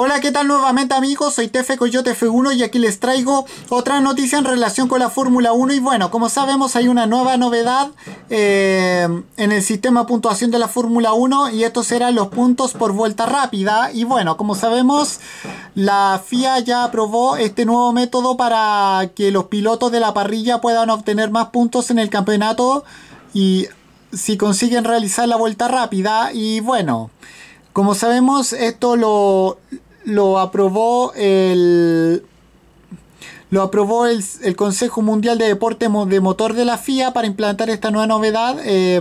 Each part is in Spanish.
Hola, ¿qué tal nuevamente amigos? Soy Tefe Coyote F1 y aquí les traigo otra noticia en relación con la Fórmula 1 y bueno, como sabemos hay una nueva novedad eh, en el sistema de puntuación de la Fórmula 1 y estos serán los puntos por vuelta rápida y bueno, como sabemos la FIA ya aprobó este nuevo método para que los pilotos de la parrilla puedan obtener más puntos en el campeonato y si consiguen realizar la vuelta rápida y bueno, como sabemos esto lo, lo aprobó el lo aprobó el, Consejo Mundial de Deporte de Motor de la FIA para implantar esta nueva novedad eh,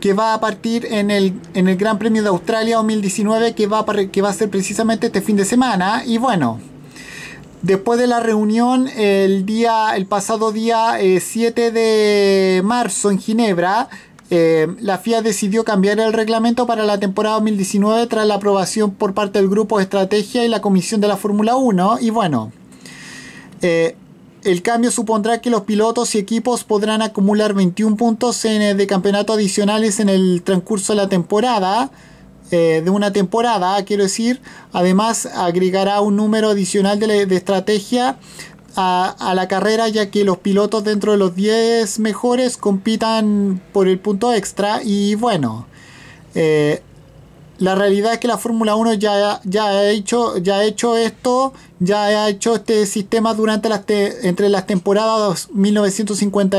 que va a partir en el, en el Gran Premio de Australia 2019 que va, a, que va a ser precisamente este fin de semana. Y bueno, después de la reunión el, día, el pasado día 7 eh, de marzo en Ginebra, eh, la FIA decidió cambiar el reglamento para la temporada 2019 tras la aprobación por parte del Grupo de Estrategia y la Comisión de la Fórmula 1. Y bueno, eh, el cambio supondrá que los pilotos y equipos podrán acumular 21 puntos eh, de campeonato adicionales en el transcurso de la temporada. de una temporada, ah, quiero decir. Además, agregará un número adicional de, de estrategia a, la carrera, ya que los pilotos dentro de los 10 mejores compitan por el punto extra. Y bueno, eh, la realidad es que la Fórmula 1 ya, ya, ha hecho, ya ha hecho esto, ya ha hecho este sistema durante las entre las temporadas 1950.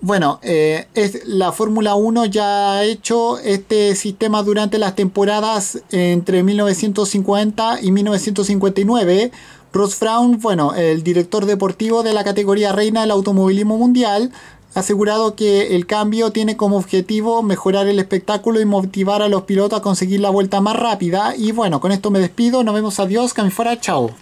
bueno, eh, es, la Fórmula 1 ya ha hecho este sistema durante las temporadas entre 1950 y 1959 Ross Brown, bueno, el director deportivo de la categoría reina del automovilismo mundial, ha asegurado que el cambio tiene como objetivo mejorar el espectáculo y motivar a los pilotos a conseguir la vuelta más rápida. Y bueno, con esto me despido, nos vemos, adiós, que fuera, chao.